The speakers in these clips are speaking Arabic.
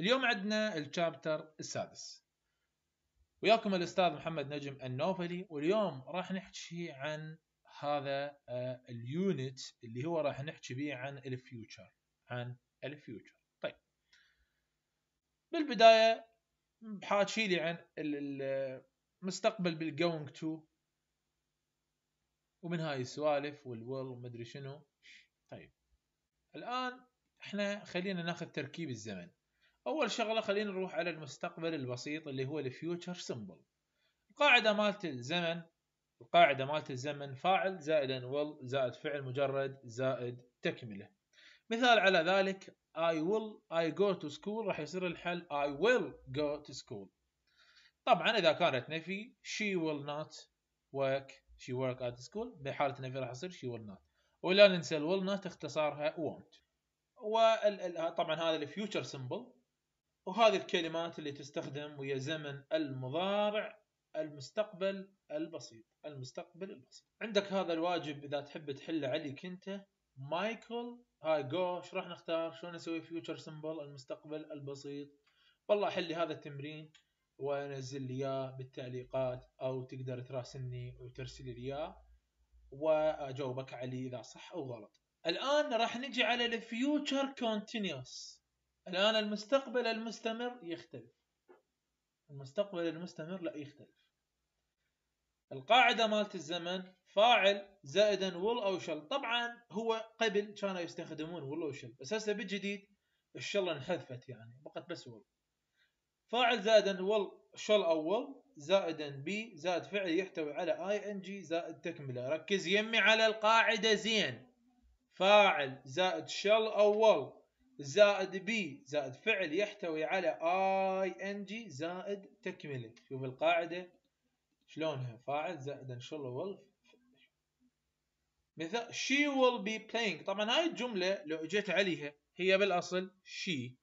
اليوم عندنا الشابتر السادس وياكم الاستاذ محمد نجم النوفلي واليوم راح نحكي عن هذا آه، اليونت اللي هو راح نحكي بيه عن الفيوتشر عن الفيوتشر طيب بالبدايه بحاكي لي عن المستقبل بالجوينج تو ومن هاي السوالف والويل ومدري شنو طيب الان احنا خلينا ناخذ تركيب الزمن اول شغله خلينا نروح على المستقبل البسيط اللي هو الفيوتشر سمبل القاعده مالت الزمن القاعده مالت الزمن فاعل زائد will زائد فعل مجرد زائد تكمله مثال على ذلك I will I go to school راح يصير الحل I will go to school طبعا اذا كانت نفي she will not work she work at school بحالة نفي راح يصير she will not ولا ننسى will not اختصارها won't وطبعا هذا الفيوتشر سمبل وهذه الكلمات اللي تستخدم ويا زمن المضارع المستقبل البسيط المستقبل البسيط عندك هذا الواجب اذا تحب تحله علي كنت مايكل هاي جو شو راح نختار شلون نسوي فيوتشر سمبل المستقبل البسيط والله حلي هذا التمرين ونزل لي اياه بالتعليقات او تقدر تراسلني وترسل لي اياه واجاوبك عليه اذا صح او غلط الان راح نجي على الفيوتشر كونتينيوس الآن المستقبل المستمر يختلف المستقبل المستمر لا يختلف القاعدة مالت الزمن فاعل زائدا will أو shall طبعا هو قبل كانوا يستخدمون will أو shall بس هسه بالجديد الشل انحذفت يعني بقت بس will فاعل زائدا will shall أو will زائدا be زائد فعل يحتوي على ing زائد تكملة ركز يمي على القاعدة زين فاعل زائد shall أو will زائد بي زائد فعل يحتوي على اي ان جي زائد تكمله شوف القاعده شلونها فاعل زائد ان شاء الله ولف مثال شي ويل بي بلاينج طبعا هاي الجمله لو اجيت عليها هي بالاصل شي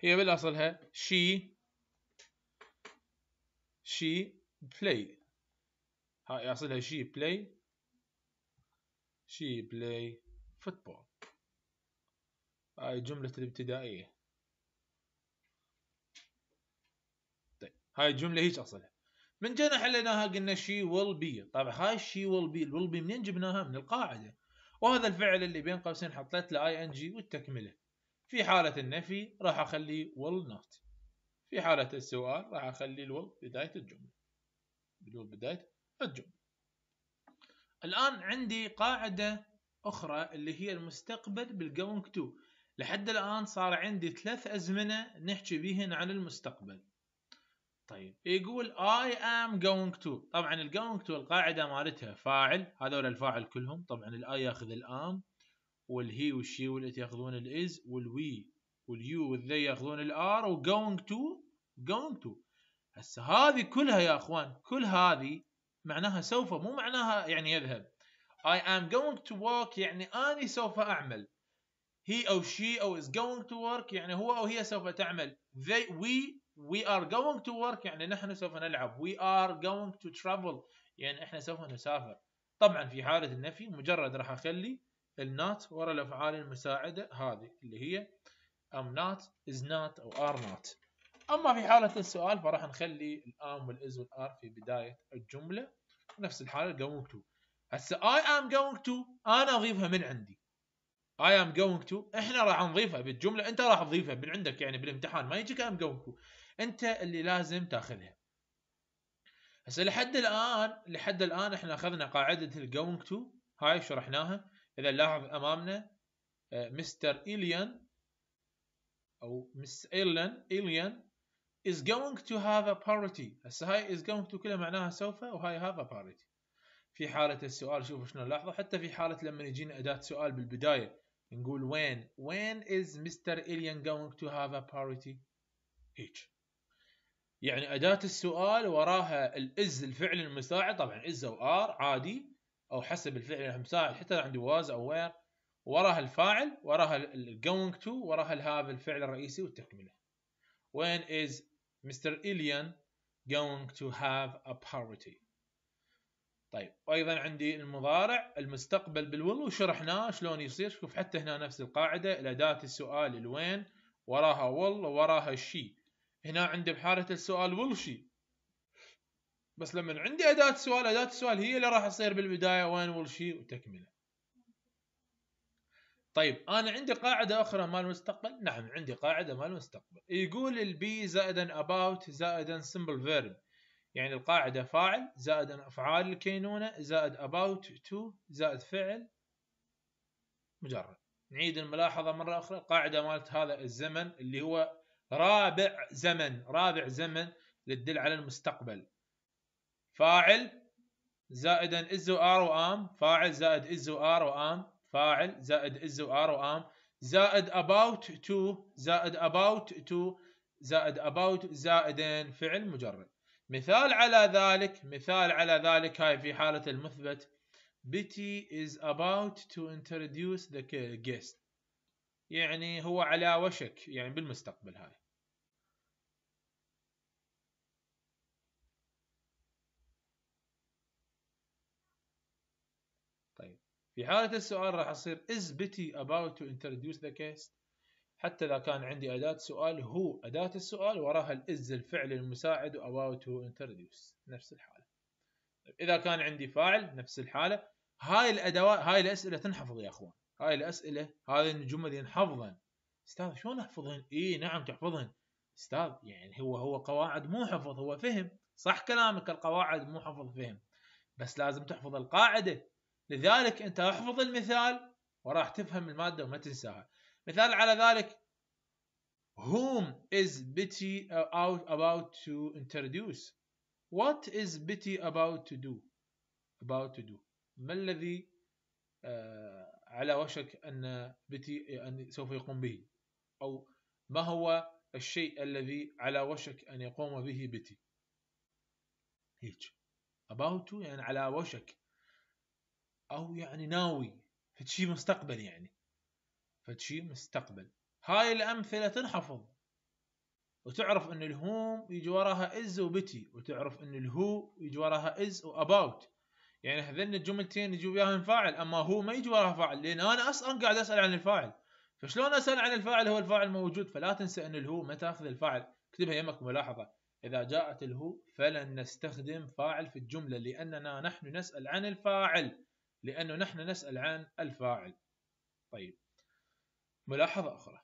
هي بالاصلها شي شي بلاي هاي اصلها شي بلاي she play football هاي جملة الابتدائية طيب هاي الجملة هيك أصلها من جينا حليناها قلنا she will be طبعا هاي she will be will be منين جبناها من القاعدة وهذا الفعل اللي بين قوسين حطيت له اي ان جي والتكملة في حالة النفي راح أخلي will not في حالة السؤال راح أخلي will بداية الجملة بدون بداية الجملة الآن عندي قاعدة أخرى اللي هي المستقبل بالجوينج تو لحد الآن صار عندي ثلاث أزمنة نحكي بيهن عن المستقبل طيب يقول I am going to طبعا ال going to القاعدة مالتها فاعل هذول الفاعل كلهم طبعا الاي ياخذ الام والهي والشي والات ياخذون الاز والوي واليو والذي ياخذون الار وجوينج تو جوينج تو هسه هذه كلها يا اخوان كل هذه معناها سوف مو معناها يعني يذهب I am going to work يعني أنا سوف أعمل he أو she أو is going to work يعني هو أو هي سوف تعمل they we we are going to work يعني نحن سوف نلعب we are going to travel يعني احنا سوف نسافر طبعا في حالة النفي مجرد راح أخلي النات ورا الأفعال المساعدة هذه اللي هي am not is not أو are not أما في حالة السؤال فراح نخلي الام والإز والآر في بداية الجملة نفس الحالة going to هسه I am going to أنا أضيفها من عندي I am going to احنا راح نضيفها بالجملة انت راح تضيفها من عندك يعني بالامتحان ما يجيك I am going to انت اللي لازم تاخذها هسه لحد الآن لحد الآن احنا اخذنا قاعدة الجوينج تو هاي شرحناها إذا لاحظ أمامنا مستر آه، ايليان أو مس إيلين ايليان is going to have a parity هسه هاي is going to كلها معناها سوف وهاي have a parity في حالة السؤال شوفوا شنو لاحظوا حتى في حالة لما يجينا أداة سؤال بالبداية نقول when when is Mr. Ilian going to have a parity هيك يعني أداة السؤال وراها الإز الفعل المساعد طبعا إز أو آر عادي أو حسب الفعل المساعد حتى لو عندي was أو where وراها الفاعل وراها ال going to وراها الهاف الفعل الرئيسي والتكملة when is مستر Ilian going to have a party طيب وايضا عندي المضارع المستقبل بالول وشرحناه شلون يصير شوف حتى هنا نفس القاعده الاداه السؤال الوين وراها ول وراها الشي هنا عندي بحاله السؤال ول شي بس لما عندي اداه سؤال اداه السؤال هي اللي راح تصير بالبدايه وين ول شي وتكمله طيب انا عندي قاعده اخرى مال المستقبل نعم عندي قاعده مال المستقبل يقول البي زائدا about زائدا simple verb يعني القاعده فاعل زائدا افعال الكينونه زائد about to زائد فعل مجرد نعيد الملاحظه مره اخرى القاعده مالت هذا الزمن اللي هو رابع زمن رابع زمن للدل على المستقبل فاعل زائدا از وار وام فاعل زائد از وار وام فاعل زائد از وار وام زائد about to زائد about to زائد about زائدين فعل مجرد مثال على ذلك مثال على ذلك هاي في حالة المثبت بيتي is about to introduce the guest يعني هو على وشك يعني بالمستقبل هاي طيب في حالة السؤال راح أصير is Betty about to introduce the guest حتى إذا كان عندي أداة سؤال هو أداة السؤال وراها is الفعل المساعد about to introduce نفس الحالة إذا كان عندي فاعل نفس الحالة هاي الأدوات هاي الأسئلة تنحفظ يا أخوان هاي الأسئلة هذه الجمل ينحفظن أستاذ شلون نحفظهن؟ إي نعم تحفظهن أستاذ يعني هو هو قواعد مو حفظ هو فهم صح كلامك القواعد مو حفظ فهم بس لازم تحفظ القاعدة لذلك انت احفظ المثال وراح تفهم الماده وما تنساها مثال على ذلك whom is Betty out about to introduce what is Betty about to do about to do ما الذي آه، على وشك ان بيتي ان سوف يقوم به او ما هو الشيء الذي على وشك ان يقوم به بيتي هيك about to يعني على وشك او يعني ناوي فشي مستقبل يعني فشي مستقبل هاي الامثله تنحفظ وتعرف ان الهوم يجي وراها از وبتي وتعرف ان الهو يجي وراها از واباوت يعني هذين الجملتين يجي وياهم فاعل اما هو ما يجي وراها فاعل لان انا اصلا قاعد اسال عن الفاعل فشلون اسال عن الفاعل هو الفاعل موجود فلا تنسى ان الهو ما تاخذ الفاعل اكتبها يمك ملاحظه اذا جاءت الهو فلن نستخدم فاعل في الجمله لاننا نحن نسال عن الفاعل لأنه نحن نسأل عن الفاعل طيب ملاحظة أخرى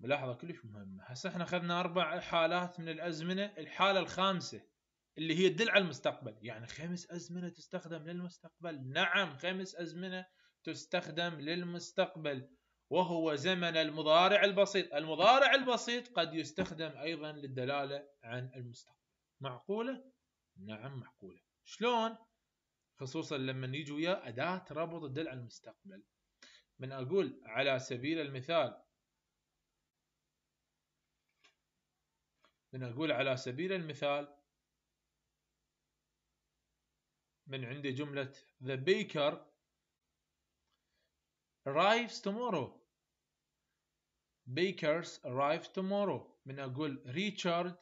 ملاحظة كلش مهمة هسه احنا أخذنا أربع حالات من الأزمنة الحالة الخامسة اللي هي تدل على المستقبل يعني خمس أزمنة تستخدم للمستقبل نعم خمس أزمنة تستخدم للمستقبل وهو زمن المضارع البسيط المضارع البسيط قد يستخدم أيضا للدلالة عن المستقبل معقولة؟ نعم معقولة شلون؟ خصوصا لما يجوا وياه أداة ربط الدلع على المستقبل من أقول على سبيل المثال من أقول على سبيل المثال من عندي جملة the baker arrives tomorrow bakers arrive tomorrow من أقول ريتشارد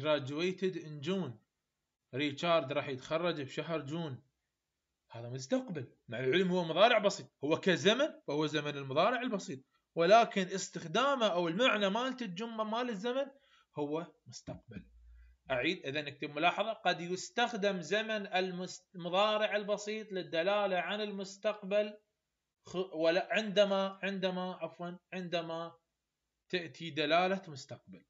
graduated in June ريتشارد راح يتخرج بشهر جون هذا مستقبل مع العلم هو مضارع بسيط هو كزمن فهو زمن المضارع البسيط ولكن استخدامه او المعنى مالت الجمله مال الزمن هو مستقبل اعيد اذا نكتب ملاحظه قد يستخدم زمن المضارع البسيط للدلاله عن المستقبل ولا عندما عندما عفوا عندما تاتي دلاله مستقبل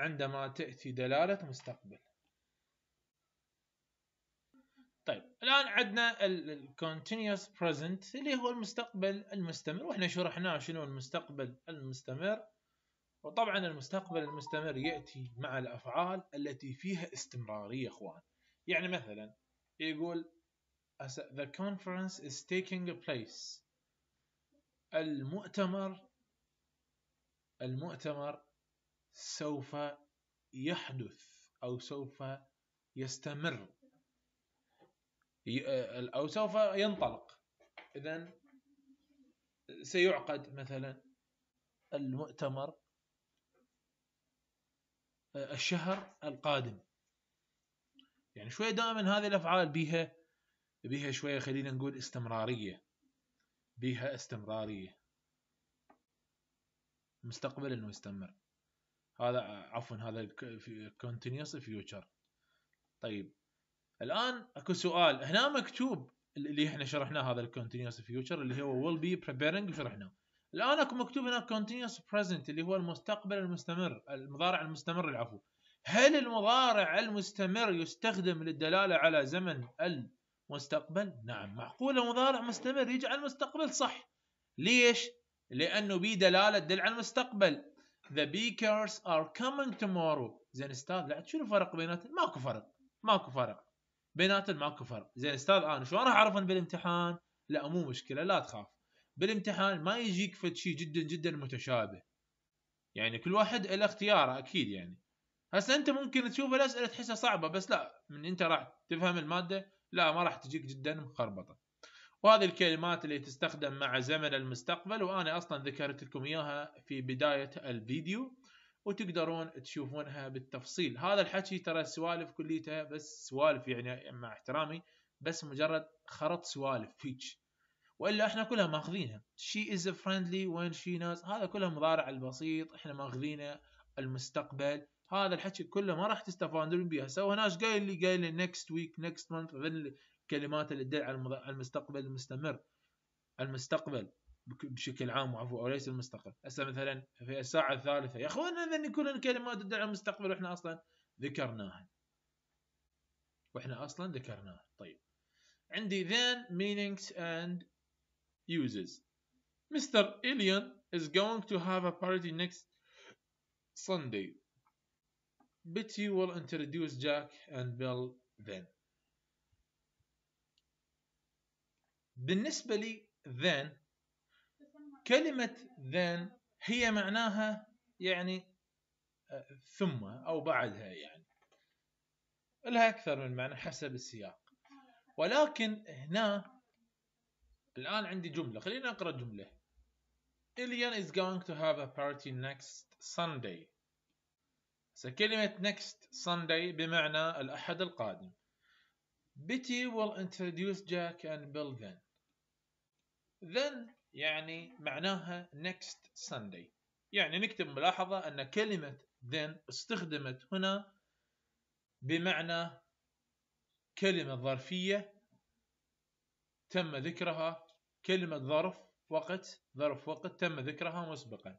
عندما تاتي دلاله مستقبل طيب الان عندنا الكونتينوس بريزنت اللي هو المستقبل المستمر واحنا شرحناه شنو المستقبل المستمر وطبعا المستقبل المستمر ياتي مع الافعال التي فيها استمراريه اخوان يعني مثلا يقول the conference is taking place المؤتمر المؤتمر سوف يحدث او سوف يستمر آه، أو سوف ينطلق إذا سيعقد مثلا المؤتمر آه، الشهر القادم يعني شوية دائما هذه الأفعال بيها بيها شوية خلينا نقول استمرارية بيها استمرارية مستقبل مستمر هذا عفوا هذا continuous future طيب الان اكو سؤال هنا مكتوب اللي احنا شرحناه هذا الكونتينوس فيوتشر اللي هو ويل بي بريبيرنج شرحناه الان اكو مكتوب هنا كونتينوس بريزنت اللي هو المستقبل المستمر المضارع المستمر العفو هل المضارع المستمر يستخدم للدلاله على زمن المستقبل نعم معقوله مضارع مستمر يجي على المستقبل صح ليش لانه بي دلاله تدل على المستقبل The beakers are coming tomorrow زين استاذ لا شنو الفرق بيناتهم ماكو فرق ماكو فرق بيناتهم ماكو فرق زين استاذ انا شو راح اعرف بالامتحان لا مو مشكله لا تخاف بالامتحان ما يجيك فد شيء جدا جدا متشابه يعني كل واحد له اختياره اكيد يعني هسه انت ممكن تشوف الاسئله تحسها صعبه بس لا من انت راح تفهم الماده لا ما راح تجيك جدا مخربطه وهذه الكلمات اللي تستخدم مع زمن المستقبل وانا اصلا ذكرت لكم اياها في بدايه الفيديو وتقدرون تشوفونها بالتفصيل هذا الحكي ترى سوالف كليتها بس سوالف يعني مع احترامي بس مجرد خرط سوالف فيتش والا احنا كلها ماخذينها شي از فريندلي وين شي ناس هذا كله مضارع البسيط احنا ماخذينه المستقبل هذا الحكي كله ما راح تستفادون بيها سو هناش قايل لي قايل لي نكست ويك نكست مانث الكلمات اللي تدل على المستقبل المستمر المستقبل بشكل عام وعفو وليس المستقبل هسه مثلا في الساعه الثالثه يا اخوانا اذا كلهم الكلمات تدعي المستقبل واحنا اصلا ذكرناها واحنا اصلا ذكرناها طيب عندي then meanings and uses Mr. Ilian is going to have a party next Sunday Betty will introduce Jack and Bill then بالنسبة لي then كلمة then هي معناها يعني آه، ثم أو بعدها يعني لها أكثر من معنى حسب السياق ولكن هنا الآن عندي جملة خلينا نقرأ جملة Ilian is going to have a party next Sunday كلمة next Sunday بمعنى الأحد القادم Betty will introduce Jack and Bill then Then يعني معناها next Sunday يعني نكتب ملاحظة أن كلمة then استخدمت هنا بمعنى كلمة ظرفية تم ذكرها كلمة ظرف وقت ظرف وقت تم ذكرها مسبقا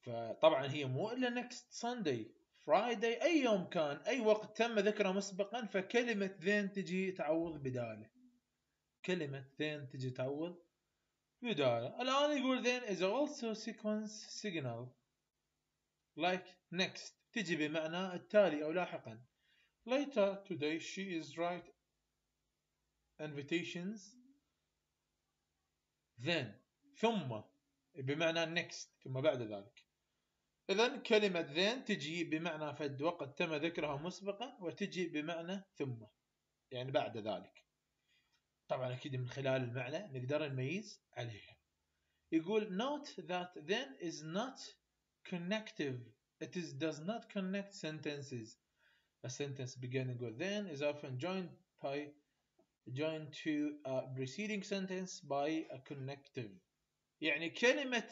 فطبعا هي مو إلا next Sunday Friday أي يوم كان أي وقت تم ذكره مسبقا فكلمة then تجي تعوض بداله كلمة then تجي تعوض بدالة الآن يقول then is also sequence signal like next تجي بمعنى التالي أو لاحقا later today she is right invitations then ثم بمعنى next ثم بعد ذلك إذا كلمة then تجي بمعنى فد وقد تم ذكرها مسبقا وتجي بمعنى ثم يعني بعد ذلك طبعا أكيد من خلال المعنى نقدر نميز عليها يقول note that then is not connective it is does not connect sentences a sentence beginning with then is often joined by joined to a preceding sentence by a connective يعني كلمة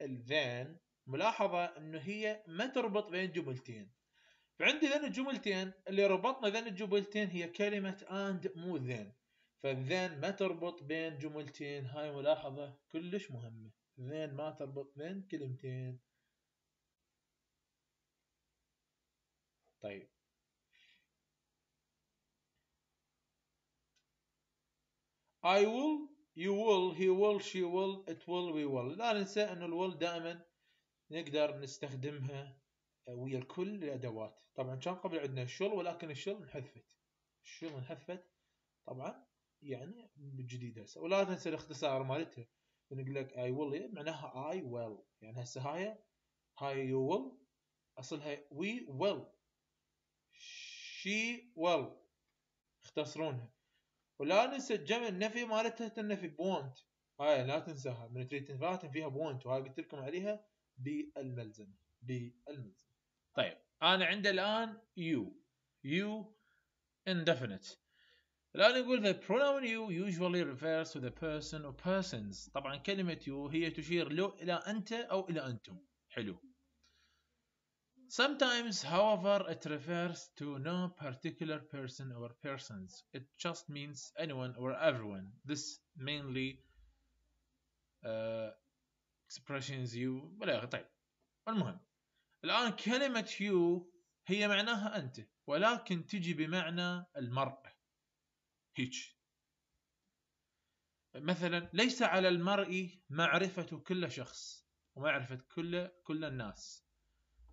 ال then ملاحظة انه هي ما تربط بين جملتين فعندي ذن الجملتين اللي ربطنا ذن الجملتين هي كلمة and مو then فالذين ما تربط بين جملتين هاي ملاحظة كلش مهمة ذين ما تربط بين كلمتين طيب I will you will he will she will it will we will لا ننسى أن الول دائما نقدر نستخدمها ويا كل الأدوات طبعا كان قبل عندنا الشل ولكن الشل انحذفت الشل انحذفت طبعا يعني جديده هسه ولا تنسى الاختصار مالتها يقول لك اي ويل معناها اي ويل يعني هسه هاي هاي يو ويل اصلها وي ويل شي ويل اختصرونها ولا ننسى الجمع النفي مالتها تنفي بونت هاي لا تنساها من تريد تنفيها تنفيها بونت وهاي قلت لكم عليها بالملزمه بالملزمه طيب انا عندي الان يو يو indefinite الآن يقول the pronoun you usually refers to the person or persons طبعا كلمة you هي تشير له إلى أنت أو إلى أنتم حلو Sometimes however it refers to no particular person or persons it just means anyone or everyone this mainly uh, expressions you بلا طيب المهم الآن كلمة you هي معناها أنت ولكن تجي بمعنى المرأة هيك مثلا ليس على المرء معرفة كل شخص ومعرفة كل كل الناس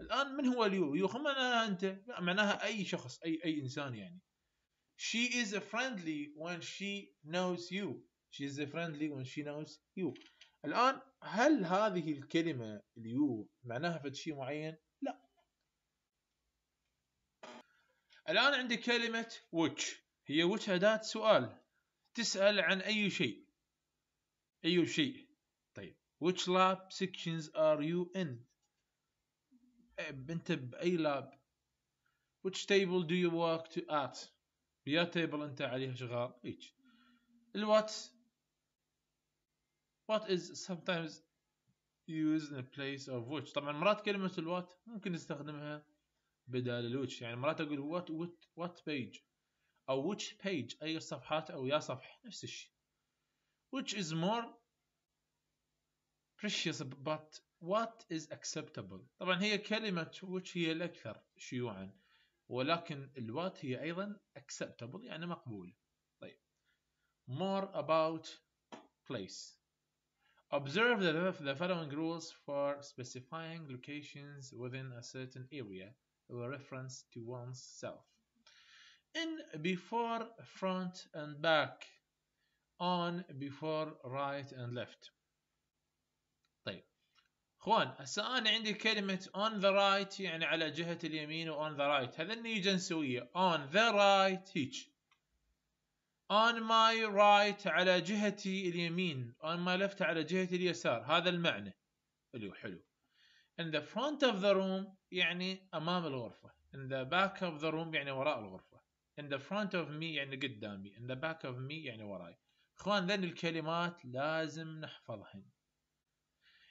الآن من هو اليو؟ يو معناها أنت معناها أي شخص أي أي إنسان يعني she is a friendly when she knows you she is a friendly when she knows you الآن هل هذه الكلمة اليو معناها فد شيء معين؟ لا الآن عندي كلمة which هي وش أداة سؤال تسأل عن أي شيء أي شيء طيب which lab sections are you in أنت بأي لاب which table do you work to at يا تيبل أنت عليها شغال إيش الوات what is sometimes used in place of which طبعا مرات كلمة الوات ممكن نستخدمها بدال which يعني مرات أقول what what what page او which page اي الصفحات او يا صفحة نفس الشيء which is more precious but what is acceptable طبعا هي كلمة which هي الأكثر شيوعا ولكن الوات هي أيضا acceptable يعني مقبول طيب more about place Observe the, the following rules for specifying locations within a certain area with reference to one's self in before front and back on before right and left طيب اخوان هسه انا عندي كلمة on the right يعني على جهة اليمين و on the right هذا نيجي نسويه on the right هيج on my right على جهتي اليمين on my left على جهتي اليسار هذا المعنى اللي هو حلو in the front of the room يعني امام الغرفة in the back of the room يعني وراء الغرفة in the front of me يعني قدامي in the back of me يعني وراي اخوان ذن الكلمات لازم نحفظهن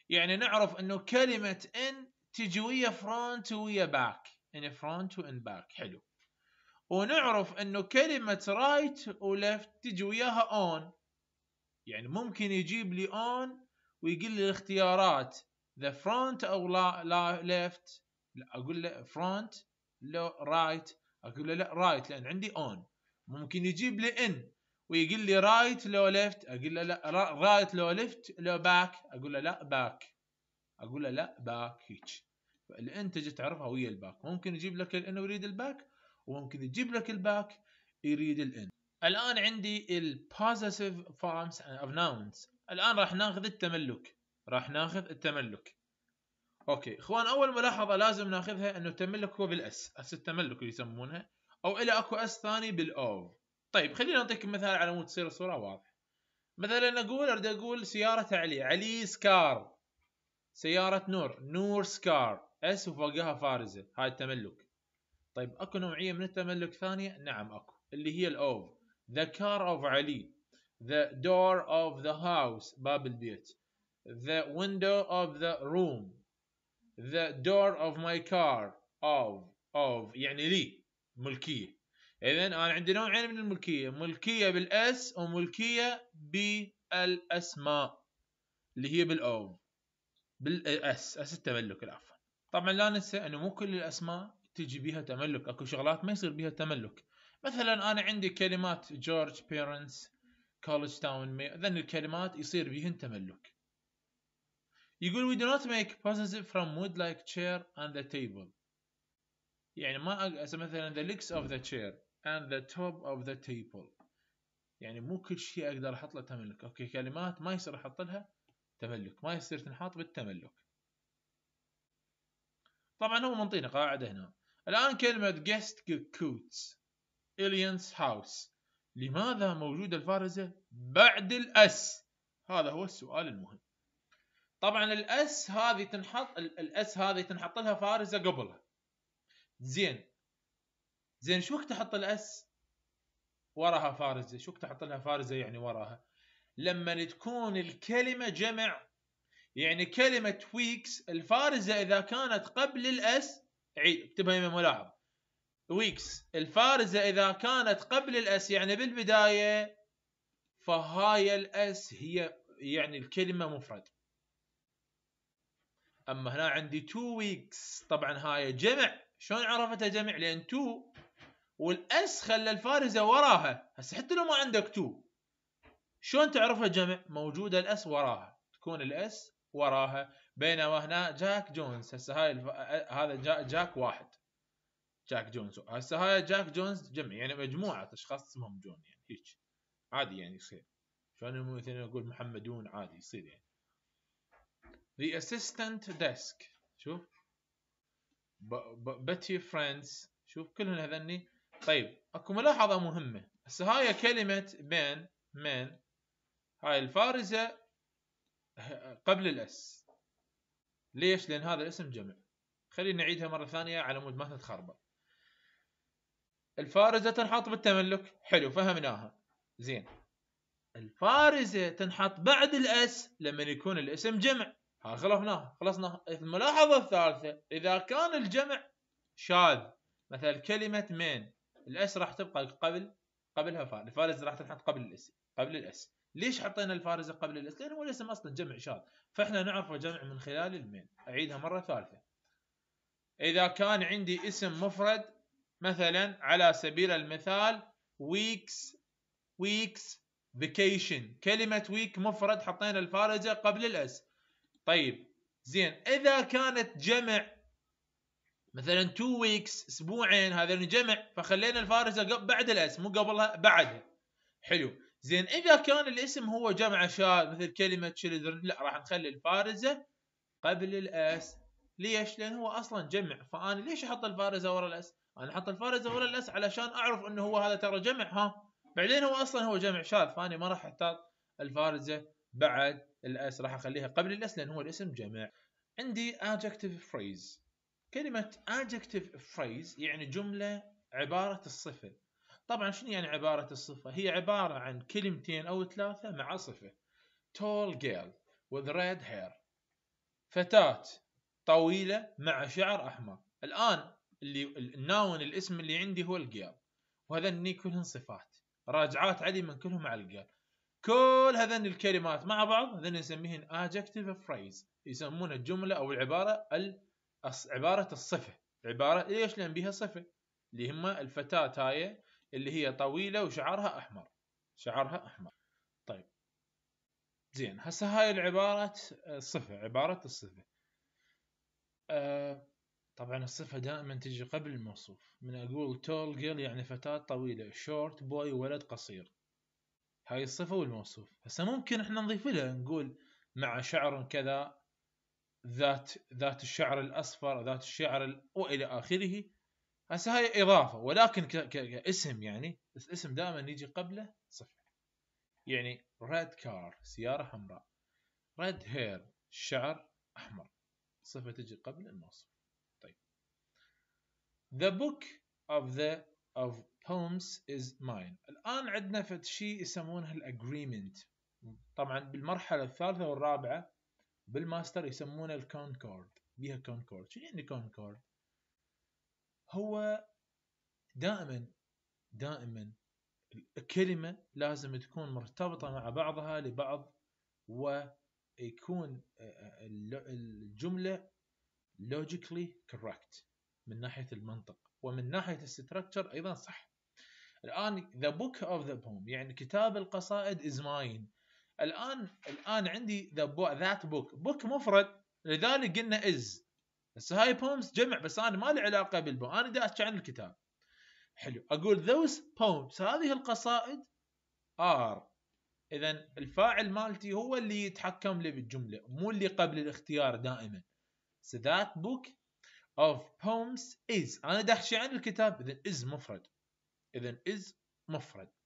يعني نعرف انه كلمة ان تجي ويا front ويا back in يعني front وان back حلو ونعرف انه كلمة right ولفت تجي وياها on يعني ممكن يجيب لي on ويقول لي الاختيارات the front او لا, ليفت left لا اقول له front لو right اقول له لا رايت لان عندي اون ممكن يجيب لي ان ويقول لي رايت لو ليفت اقول له لا رايت لو ليفت لو باك اقول له لا باك اقول له لا باك هيك فالان تجي تعرفها ويا الباك ممكن يجيب لك الان ويريد الباك وممكن يجيب لك الباك يريد الان الان عندي البوزيتيف فورمز اوف ناونز الان راح ناخذ التملك راح ناخذ التملك اوكي اخوان اول ملاحظه لازم ناخذها انه التملك هو بالاس اس التملك اللي يسمونها او الى اكو اس ثاني بالاوف طيب خلينا نعطيك مثال على مود تصير الصوره واضحه مثلا نقول اريد اقول سياره علي علي سكار سياره نور نور سكار اس وفوقها فارزه هاي التملك طيب اكو نوعيه من التملك ثانيه نعم اكو اللي هي الاوف ذا كار اوف علي ذا دور اوف ذا هاوس باب البيت the window of the room the door of my car of of يعني لي ملكية إذا أنا عندي نوعين من الملكية ملكية بالأس وملكية بالأسماء اللي هي بالأوف بالأس أس التملك العفو طبعا لا ننسى أنه مو كل الأسماء تجي بها تملك أكو شغلات ما يصير بها تملك مثلا أنا عندي كلمات جورج بيرنس كولج تاون ذن الكلمات يصير بهن تملك يقول we do not make positive from wood like chair and the table يعني ما أقصد مثلا the legs of the chair and the top of the table يعني مو كل شيء أقدر أحط له تملك أوكي كلمات ما يصير أحط لها تملك ما يصير تنحط بالتملك طبعا هو منطينا قاعدة هنا الآن كلمة guest coats aliens house لماذا موجودة الفارزة بعد الأس هذا هو السؤال المهم طبعا الاس هذه تنحط الاس هذه تنحط لها فارزه قبلها زين زين شو وقت تحط الاس وراها فارزه شو وقت تحط لها فارزه يعني وراها لما تكون الكلمه جمع يعني كلمه ويكس الفارزه اذا كانت قبل الاس عيد اكتبها ملاحظ ويكس الفارزه اذا كانت قبل الاس يعني بالبدايه فهاي الاس هي يعني الكلمه مفرد اما هنا عندي 2 ويكس طبعا هاي جمع شلون عرفتها جمع لان 2 والاس خلى الفارزه وراها هسه حتى لو ما عندك 2 شلون تعرفها جمع موجوده الاس وراها تكون الاس وراها بينما هنا جاك جونز هسه هاي الف... هذا جا... جاك واحد جاك جونز هسه هاي جاك جونز جمع يعني مجموعه اشخاص اسمهم جون يعني هيك عادي يعني يصير شلون مثلا نقول محمدون عادي يصير يعني The assistant desk شوف باتي فريندز شوف كلهم هذني طيب اكو ملاحظة مهمة هسه هاي كلمة بين من هاي الفارزة قبل الاس ليش؟ لان هذا الاسم جمع خلينا نعيدها مرة ثانية على مود ما تتخربط الفارزة تنحط بالتملك حلو فهمناها زين الفارزة تنحط بعد الاس لما يكون الاسم جمع ها خلصنا خلصنا الملاحظة الثالثة إذا كان الجمع شاذ مثل كلمة مين الاس راح تبقى قبل قبلها فارز الفارز راح تنحط قبل الاس قبل الاس ليش حطينا الفارز قبل الاس لان هو الاسم اصلا جمع شاذ فاحنا نعرفه جمع من خلال المين اعيدها مره ثالثه اذا كان عندي اسم مفرد مثلا على سبيل المثال ويكس ويكس فيكيشن كلمه ويك مفرد حطينا الفارزه قبل الاس طيب زين اذا كانت جمع مثلا تو ويكس اسبوعين هذا جمع فخلينا الفارزه بعد الاسم مو قبلها بعدها حلو زين اذا كان الاسم هو جمع شاذ مثل كلمه children لا راح نخلي الفارزه قبل الاس ليش؟ لان هو اصلا جمع فانا ليش احط الفارزه ورا الاس؟ انا احط الفارزه ورا الاس علشان اعرف انه هو هذا ترى جمع ها بعدين هو اصلا هو جمع شاذ فاني ما راح احتاط الفارزه بعد الاس راح اخليها قبل الاس لان هو الاسم جمع عندي adjective phrase كلمة adjective phrase يعني جملة عبارة الصفة طبعا شنو يعني عبارة الصفة هي عبارة عن كلمتين أو ثلاثة مع صفة tall girl with red hair فتاة طويلة مع شعر أحمر الآن اللي الناون الاسم اللي عندي هو الجير وهذا كلهن صفات راجعات علي من كلهم على الجير كل هذين الكلمات مع بعض هذين نسميهن adjective phrase يسمونها الجملة أو العبارة عبارة الصفة عبارة ليش لأن بها صفة اللي هم الفتاة هاي اللي هي طويلة وشعرها أحمر شعرها أحمر طيب زين هسه هاي العبارة الصفة آه، عبارة الصفة أه طبعا الصفة دائما تجي قبل الموصوف من أقول tall girl يعني فتاة طويلة short boy ولد قصير هاي الصفه والموصوف هسه ممكن احنا نضيف لها نقول مع شعر كذا ذات ذات الشعر الاصفر ذات الشعر والى اخره هسه هاي اضافه ولكن كاسم يعني الاسم دائما يجي قبله صفه يعني ريد كار سياره حمراء ريد هير شعر احمر صفه تجي قبل الموصوف طيب the book of the of homes is mine الآن عندنا فد شيء يسمونه الأجريمنت طبعا بالمرحلة الثالثة والرابعة بالماستر يسمونه الكونكورد بيها كونكورد شو يعني كونكورد هو دائما دائما الكلمة لازم تكون مرتبطة مع بعضها لبعض ويكون آه، آه، الجملة logically correct من ناحية المنطق ومن ناحية الستركتشر أيضا صح الان ذا بوك اوف ذا بوم يعني كتاب القصائد از ماين الان الان عندي ذا ذات بوك بوك مفرد لذلك قلنا از بس هاي بومز جمع بس انا ما لي علاقه بالبوم انا دا احكي عن الكتاب حلو اقول those poems هذه القصائد ار اذا الفاعل مالتي هو اللي يتحكم لي بالجمله مو اللي قبل الاختيار دائما so that book of poems is انا دا عن الكتاب اذا is مفرد إذا is مفرد